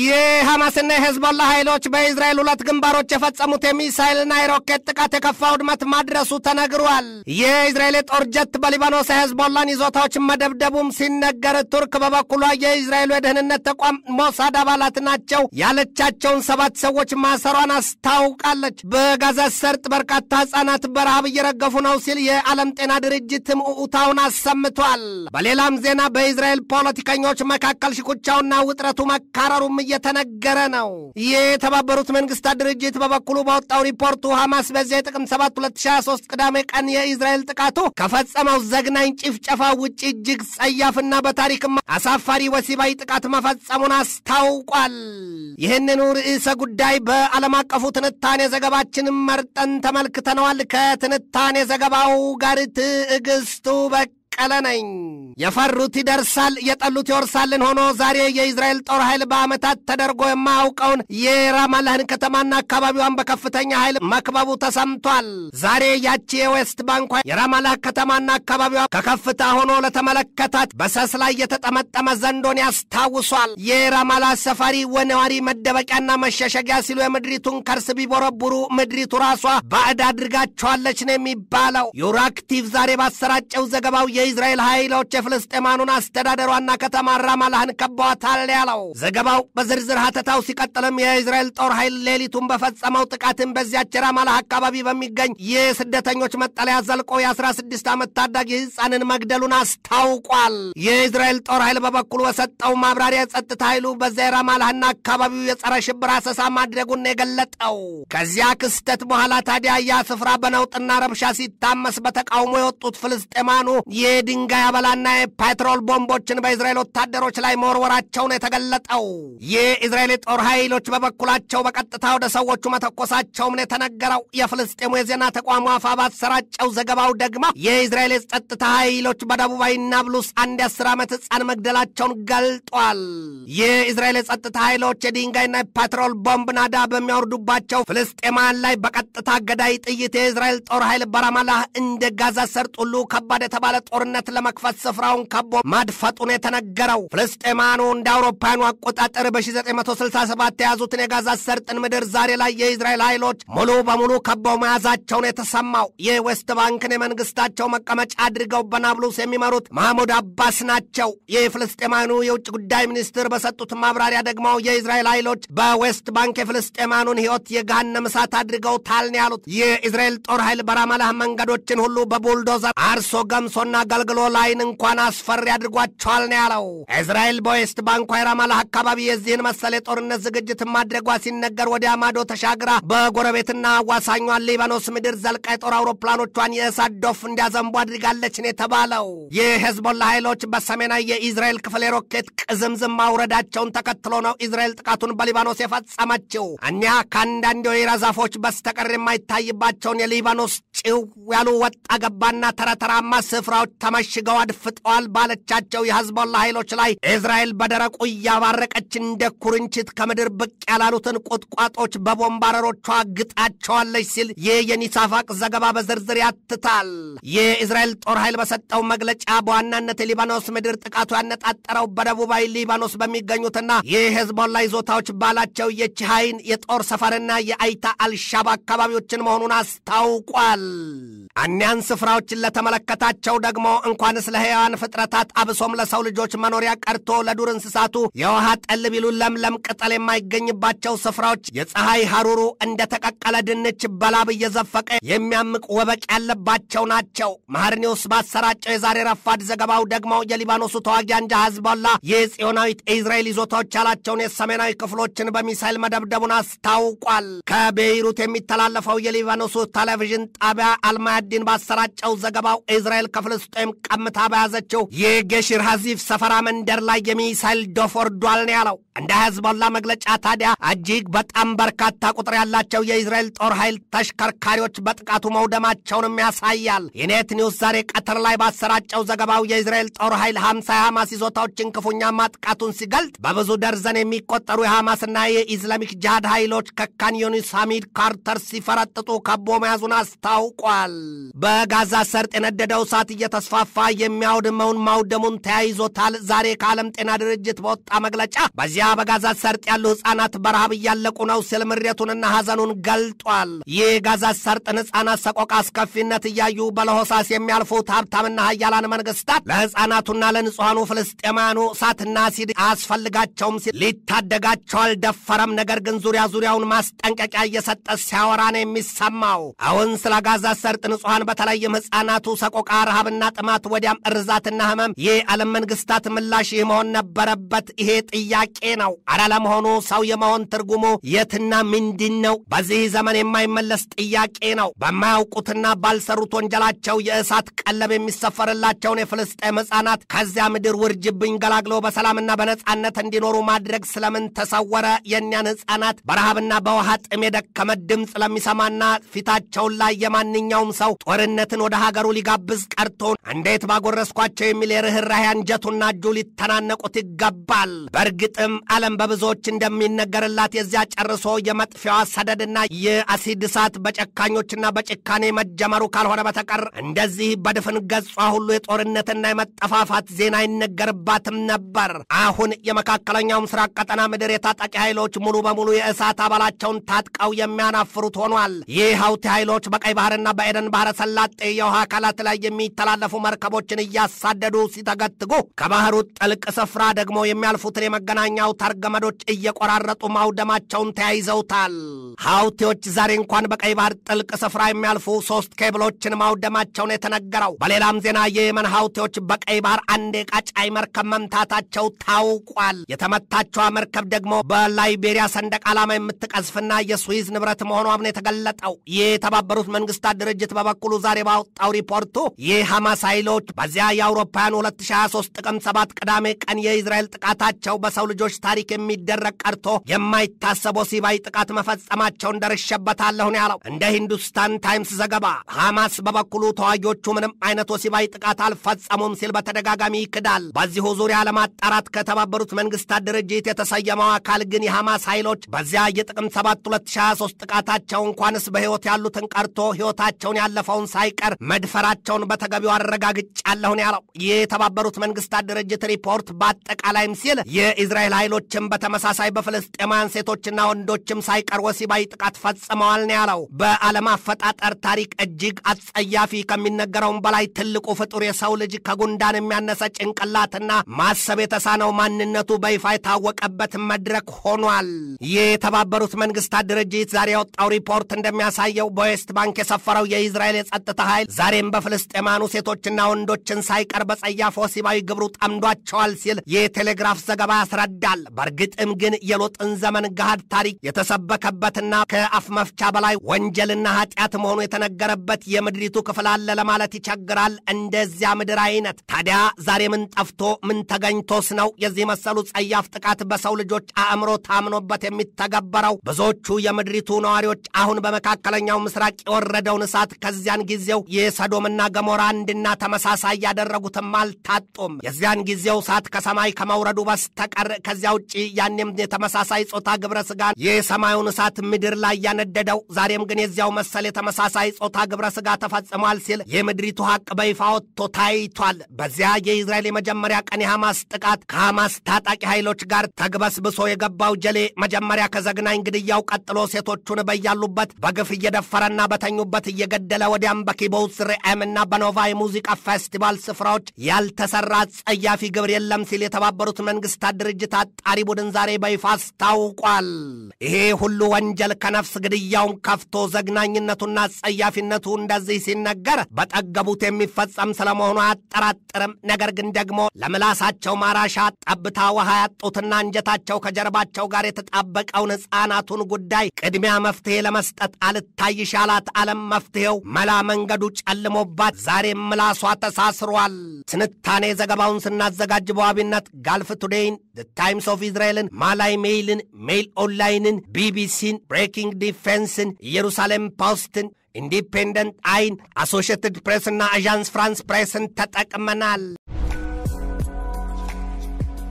የሐማስና የሄዝቦላ ኃይሎች በእስራኤል ሁለት ግንባሮች የፈጸሙት የሚሳይልና የሮኬት ጥቃት የከፋ ውድመት ማድረሱ ተነግሯል። የእስራኤል የጦር ጀት በሊባኖስ የሄዝቦላን ይዞታዎች መደብደቡም ሲነገር፣ ቱርክ በበኩሏ የእስራኤሉ የደህንነት ተቋም ሞሳድ አባላት ናቸው ያለቻቸውን ሰባት ሰዎች ማሰሯን አስታውቃለች። በጋዛ ሰርጥ በርካታ ሕጻናት በረሃብ እየረገፉ ነው ሲል የዓለም ጤና ድርጅት ምዑታውን አሰምቷል። በሌላም ዜና በእስራኤል ፖለቲከኞች መካከል ሽኩቻውና ውጥረቱ መካረሩም እየተነገረ ነው። የተባበሩት መንግስታት ድርጅት በበኩሉ ባወጣው ሪፖርቱ ሐማስ በዚያ የጥቅምት 7 2023 ቅዳሜ ቀን የእስራኤል ጥቃቱ ከፈጸመው ዘግናኝ ጭፍጨፋ ውጭ እጅግ ጸያፍና በታሪክም አሳፋሪ ወሲባዊ ጥቃት መፈጸሙን አስታውቋል። ይህንኑ ርዕሰ ጉዳይ በዓለም አቀፉ ትንታኔ ዘገባችንም መርጠን ተመልክተነዋል። ከትንታኔ ዘገባው ጋር ትዕግስቱ በቅ በቀለ ነኝ። የፈሩት ይደርሳል፣ የጠሉት ይወርሳልን ሆኖ ዛሬ የእስራኤል ጦር ኃይል በዓመታት ተደርጎ የማያውቀውን የራማላህን ከተማና አካባቢዋን በከፍተኛ ኃይል መክበቡ ተሰምቷል። ዛሬ ያቺ የዌስት ባንኳ የራማላ ከተማና አካባቢዋ ከከፍታ ሆኖ ለተመለከታት በሰስ ላይ የተጠመጠመ ዘንዶን ያስታውሷል። የራማላ ሰፋሪ ወነዋሪ መደበቂያና መሸሸጊያ ሲሉ የምድሪቱን ከርስ ቢቦረቡሩ ምድሪቱ ራሷ ባዕድ አድርጋቸዋለች ነው የሚባለው። ዩራክቲቭ ዛሬ ባሰራጨው ዘገባው የእስራኤል ኃይሎች የፍልስጤማኑን አስተዳደሯና ከተማ ራማላህን ከቧታል ያለው ዘገባው በዝርዝር ሀተታው ሲቀጥልም የእስራኤል ጦር ኃይል ሌሊቱን በፈጸመው ጥቃትን በዚያች ራማላህ አካባቢ በሚገኝ የስደተኞች መጠለያ ዘልቆ የ16 ዓመት ታዳጊ ሕፃንን መግደሉን አስታውቋል። የእስራኤል ጦር ኃይል በበኩሉ በሰጠው ማብራሪያ የጸጥታ ኃይሉ በዚያ የራማላህና አካባቢው የጸረ ሽብር አሰሳ ማድረጉን የገለጠው ከዚያ ክስተት በኋላ ታዲያ ያ ስፍራ በነውጥና ረብሻ ሲታመስ በተቃውሞ የወጡት ፍልስጤማኑ የድንጋይ አበላና የፓትሮል ቦምቦችን በእስራኤል ወታደሮች ላይ መወርወራቸውን የተገለጠው። የእስራኤል ጦር ኃይሎች በበኩላቸው በቀጥታ ወደ ሰዎቹ መተኮሳቸውም የተነገረው። የፍልስጤሙ የዜና ተቋሙ አፋ ባሰራጨው ዘገባው ደግሞ የእስራኤል ጸጥታ ኃይሎች በደቡባዊ ናብሉስ አንድ አስር ዓመት ሕፃን መግደላቸውን ገልጧል። የእስራኤል ጸጥታ ኃይሎች የድንጋይና የፓትሮል ቦምብ ናዳ በሚያወርዱባቸው ፍልስጤማን ላይ በቀጥታ ገዳይ ጥይት የእስራኤል ጦር ኃይል በራማላህ እንደ ጋዛ ሰርጥ ሁሉ ከባድ የተባለ ጦር ጦርነት ለመክፈት ስፍራውን ከቦ ማድፈጡን የተነገረው። ፍልስጤማኑ እንደ አውሮፓውያኑ አቆጣጠር በ1967 የያዙትን የጋዛ ሰርጥን ምድር ዛሬ ላይ የእስራኤል ኃይሎች ሙሉ በሙሉ ከበው መያዛቸውን የተሰማው ይህ ዌስት ባንክን የመንግስታቸው መቀመጫ አድርገው በናብሉስ የሚመሩት ማህሙድ አባስ ናቸው። ይህ ፍልስጤማኑ የውጭ ጉዳይ ሚኒስትር በሰጡት ማብራሪያ ደግሞ የእስራኤል ኃይሎች በዌስት ባንክ የፍልስጤማኑን ህይወት የገሃነም እሳት አድርገውታል ታልን ያሉት። የእስራኤል ጦር ኃይል በራማላህ መንገዶችን ሁሉ በቡልዶዘር አርሶ ገምሶና አገልግሎ ላይን እንኳን አስፈሪ አድርጓቸዋል ነው ያለው። እስራኤል በዌስት ባንኳ የራማላ አካባቢ የዚህን መሰል የጦርነት ዝግጅት ማድረጓ ሲነገር ወዲያ ማዶ ተሻግራ በጎረቤትና አዋሳኟን ሊባኖስ ምድር ዘልቃ የጦር አውሮፕላኖቿን የእሳት ዶፍ እንዲያዘንቡ አድርጋለች ነው የተባለው። ይህ ሄዝቦላ ኃይሎች በሰሜናዊ የኢዝራኤል ክፍል የሮኬት ቅዝምዝም ማውረዳቸውን ተከትሎ ነው እስራኤል ጥቃቱን በሊባኖስ የፈጸመችው። እኒያ ከአንዳንድ የወይራ ዛፎች በስተቀር የማይታይባቸውን የሊባኖስ ጭው ያሉ ወጣ ገባና ተረተራማ ስፍራዎች ተመሽገው አድፍጠዋል ባለቻቸው የሕዝቦላ ኃይሎች ላይ እስራኤል በደረቁ እያባረቀች እንደ ኩርንችት ከምድር ብቅ ያላሉትን ቁጥቋጦች በቦምባረሮቿ ግጣቸዋለች ሲል ይህ የኒሳፋቅ ዘገባ በዝርዝር ያትታል። የእስራኤል ጦር ኃይል በሰጠው መግለጫ በዋናነት የሊባኖስ ምድር ጥቃቱ ያነጣጠረው በደቡባዊ ሊባኖስ በሚገኙትና የሕዝቦላ ይዞታዎች ባላቸው የቺሃይን የጦር ሰፈርና የአይታ አልሻባ አካባቢዎችን መሆኑን አስታውቋል። እኒያን ስፍራዎችን ለተመለከታቸው ደግሞ እንኳንስ ለሕያዋን ፍጥረታት አብሶም ለሰው ልጆች መኖሪያ ቀርቶ ለዱር እንስሳቱ የውሃ ጠል ቢሉ ለምለም ቅጠል የማይገኝባቸው ስፍራዎች የፀሐይ ሐሩሩ እንደ ተቀቀለ ድንች በላብ እየዘፈቀ የሚያምቅ ወበቅ ያለባቸው ናቸው። መሐር ኒውስ ባሰራጨው የዛሬ ረፋድ ዘገባው ደግሞ የሊባኖሱ ተዋጊ አንጃ ሂዝቦላ የጽዮናዊት ኢዝራኤል ይዞታዎች ያላቸውን የሰሜናዊ ክፍሎችን በሚሳይል መደብደቡን አስታውቋል። ከቤይሩት የሚተላለፈው የሊባኖሱ ቴሌቪዥን ጣቢያ አልማያዲን ባሰራጨው ዘገባው ኢዝራኤል ከፍልስጤ ፍልስጤም ቀምታ በያዘችው የገሽር ሐዚፍ ሰፈራ መንደር ላይ የሚሳይል ዶፍ ወርዷል ነው ያለው። እንደ ህዝቦላ መግለጫ ታዲያ እጅግ በጣም በርካታ ቁጥር ያላቸው የእስራኤል ጦር ኃይል ተሽከርካሪዎች በጥቃቱ መውደማቸውንም ያሳያል። የኔት ኒውስ ዛሬ ቀትር ላይ ባሰራጨው ዘገባው የእስራኤል ጦር ኃይል ሀምሳ የሐማስ ይዞታዎችን ክፉኛ ማጥቃቱን ሲገልጥ በብዙ ደርዘን የሚቆጠሩ የሐማስና የኢስላሚክ ጅሃድ ኃይሎች ከካን ዩኒስ ሐሚድ ካርተር ሲፈረጥጡ ከቦ መያዙን አስታውቋል። በጋዛ ሰርጥ የነደደው እሳት እየተስፋ እያስፋፋ የሚያውድመውን ማውደሙን ተያይዞታል። ዛሬ ከዓለም ጤና ድርጅት በወጣ መግለጫ በዚያ በጋዛ ሰርጥ ያሉ ሕፃናት በረሃብ እያለቁ ነው ሲል ምሬቱንና ሐዘኑን ገልጧል። ይህ ጋዛ ሰርጥን ሕፃናት ሰቆቃ አስከፊነት እያዩ በለሆሳስ የሚያልፉት ሀብታምና ሀያላን መንግስታት ለሕፃናቱና ለንጹሐኑ ፍልስጤማኑ እሳትና ሲድ አያስፈልጋቸውም ሲል ሊታደጋቸው አልደፈረም። ነገር ግን ዙሪያ ዙሪያውን ማስጠንቀቂያ እየሰጠ ሲያወራ ነው የሚሰማው። አሁን ስለ ጋዛ ሰርጥ ንጹሐን በተለይም ሕፃናቱ ሰቆቃ ረሃብና ጥማት ወዲያም እርዛትና ህመም የዓለም መንግስታት ምላሽ ይህ መሆን ነበረበት። ይሄ ጥያቄ ነው። አረ ለመሆኑ ሰው የመሆን ትርጉሙ የትና ምንድን ነው? በዚህ ዘመን የማይመለስ ጥያቄ ነው። በማያውቁትና ባልሰሩት ወንጀላቸው የእሳት ቀለብ የሚሰፈርላቸውን የፍልስጤም ሕፃናት ከዚያ ምድር ውርጅብኝ ገላግሎ በሰላምና በነጻነት እንዲኖሩ ማድረግ ስለምን ተሰወረ? የእኒያን ሕፃናት በረሃብና በውሃ ጥም የደከመ ድምፅ ለሚሰማና ፊታቸውን ላይ የማንኛውም ሰው ጦርነትን ወደ ሀገሩ ሊጋብዝ ቀርቶ እንዴት ባጎረስኳቸው የሚል የርኅራኄ አንጀቱና እጁ ሊተናነቁት ይገባል። በእርግጥም ዓለም በብዙዎች እንደሚነገርላት የዚያ ጨርሶ የመጥፊያዋ ሰደድና የአሲድ እሳት በጨካኞችና በጭካኔ መጀመሩ ካልሆነ በተቀር እንደዚህ በድፍን ገጿ ሁሉ የጦርነትና የመጠፋፋት ዜና አይነገርባትም ነበር። አሁን የመካከለኛው ምስራቅ ቀጠና ምድር የታጣቂ ኃይሎች ሙሉ በሙሉ የእሳት አባላቸውን ታጥቀው የሚያናፍሩት ሆኗል። ይህ ሀውቲ ኃይሎች በቀይ ባህርና በኤደን ባህረ ሰላጤ የውሃ አካላት ላይ የሚተላለፉ የሚያልፉ መርከቦችን እያሳደዱ ሲተገትጉ ከባህሩ ጥልቅ ስፍራ ደግሞ የሚያልፉትን የመገናኛ አውታር ገመዶች እየቆራረጡ ማውደማቸውን ተያይዘውታል። ሀውቲዎች ዛሬ እንኳን በቀይ ባህር ጥልቅ ስፍራ የሚያልፉ ሶስት ኬብሎችን ማውደማቸውን የተነገረው። በሌላም ዜና የየመን ሀውቲዎች በቀይ ባህር አንድ የቃጫይ መርከብ መምታታቸው ታውቋል። የተመታቸዋ መርከብ ደግሞ በላይቤሪያ ሰንደቅ ዓላማ የምትቀዝፍና የስዊዝ ንብረት መሆኗም ነው የተገለጠው። የተባበሩት መንግስታት ድርጅት በበኩሉ ዛሬ ባወጣው ሪፖርቱ የሐማስ ኃይሎች በዚያ የአውሮፓውያን 2023 ጥቅምት 7 ቅዳሜ ቀን የእስራኤል ጥቃታቸው በሰው ልጆች ታሪክ የሚደረግ ቀርቶ የማይታሰብ ወሲባዊ ጥቃት መፈጸማቸውን ደርሼበታለሁ ነው ያለው። እንደ ሂንዱስታን ታይምስ ዘገባ ሐማስ በበኩሉ ተዋጊዎቹ ምንም አይነት ወሲባዊ ጥቃት አልፈጸሙም ሲል በተደጋጋሚ ይክዳል። በዚሁ ዙሪያ ለማጣራት ከተባበሩት መንግስታት ድርጅት የተሰየመው አካል ግን የሐማስ ኃይሎች በዚያ የጥቅምት 7 2023 ጥቃታቸው እንኳንስ በሕይወት ያሉትን ቀርቶ ሕይወታቸውን ያለፈውን ሳይቀር መድፈራቸውን በተገቢው አረጋግጫለሁ ነው ያለው። የተባበሩት መንግስታት ድርጅት ሪፖርት በአጠቃላይም ሲል የእስራኤል ኃይሎችም በተመሳሳይ በፍልስጤማውያን ሴቶችና ወንዶችም ሳይቀር ወሲባዊ ጥቃት ፈጽመዋል ነው ያለው። በዓለም አፈጣጠር ታሪክ እጅግ አጸያፊ ከሚነገረውም በላይ ትልቁ ፍጡር የሰው ልጅ ከጉንዳን የሚያነሰ ጭንቅላትና ማሰብ የተሳነው ማንነቱ በይፋ የታወቀበት መድረክ ሆኗል። የተባበሩት መንግስታት ድርጅት ዛሬ ያወጣው ሪፖርት እንደሚያሳየው በዌስት ባንክ የሰፈረው የእስራኤል የጸጥታ ኃይል ዛሬም በፍልስጤማኑ ሴቶች ሴቶችና ወንዶችን ሳይቀር በጸያፍ ወሲባዊ ግብሩ ጠምዷቸዋል ሲል የቴሌግራፍ ዘገባ ያስረዳል። በእርግጥም ግን የሎጥን ዘመን ገሃድ ታሪክ የተሰበከበትና ከአፍ መፍቻ በላይ ወንጀልና ኃጢአት መሆኑ የተነገረበት የምድሪቱ ክፍል አለ ለማለት ይቸግራል። እንደዚያ ምድር አይነት ታዲያ ዛሬ ምን ጠፍቶ ምን ተገኝቶስ ነው የዚህ መሰሉ ጸያፍ ጥቃት በሰው ልጆች አእምሮ ታምኖበት የሚተገበረው? ብዙዎቹ የምድሪቱ ነዋሪዎች አሁን በመካከለኛው ምስራቅ የወረደውን እሳት ከዚያን ጊዜው የሰዶምና ገሞራ እንድና ተመሳሳይ ያደረጉትም አልታጡም። የዚያን ጊዜው እሳት ከሰማይ ከመውረዱ በስተቀር ከዚያ ውጭ ያኔም የተመሳሳይ ጾታ ግብረ ስጋን የሰማዩን እሳት ምድር ላይ ያነደደው ዛሬም ግን የዚያው መሰል የተመሳሳይ ጾታ ግብረ ስጋ ተፈጽሟል ሲል የምድሪቱ ሀቅ በይፋ ወጥቶ ታይቷል። በዚያ የእስራኤል የመጀመሪያ ቀን የሐማስ ጥቃት ከሐማስ ታጣቂ ኃይሎች ጋር ተግበስብሶ የገባው ጀሌ መጀመሪያ ከዘግናኝ ግድያው ቀጥሎ ሴቶቹን በያሉበት በግፍ እየደፈረና በተኙበት እየገደለ ወዲያም በኪቦውስ ርኤምና በኖቫ የሙዚቃ የሙዚቃ ፌስቲቫል ስፍራዎች ያልተሰራ ጸያፊ ግብር የለም ሲል የተባበሩት መንግስታት ድርጅት አጣሪ ቡድን ዛሬ በይፋ አስታውቋል። ይሄ ሁሉ ወንጀል ከነፍስ ግድያውን ከፍቶ ዘግናኝነቱና ጸያፊነቱ እንደዚህ ሲነገር በጠገቡት የሚፈጸም ስለመሆኑ አያጠራጥርም። ነገር ግን ደግሞ ለምላሳቸው ማራሻ ጠብታ ውሃ ያጡትና አንጀታቸው ከጀርባቸው ጋር የተጣበቀውን ሕፃናቱን ጉዳይ ቅድሚያ መፍትሄ ለመስጠት አልታይሻላት አለም መፍትሄው መላ መንገዱ ጨልሞባት ዛሬም ምላ ራሷ ተሳስሯል። ትንታኔ ዘገባውን ስናዘጋጅ በዋቢነት ጋልፍ ቱዴይን፣ ዘ ታይምስ ኦፍ ኢዝራኤልን፣ ማላይ ሜይልን፣ ሜይል ኦንላይንን፣ ቢቢሲን፣ ብሬኪንግ ዲፌንስን፣ ኢየሩሳሌም ፖስትን ኢንዲፔንደንት አይን፣ አሶሽትድ ፕሬስና አዣንስ ፍራንስ ፕሬስን ተጠቅመናል።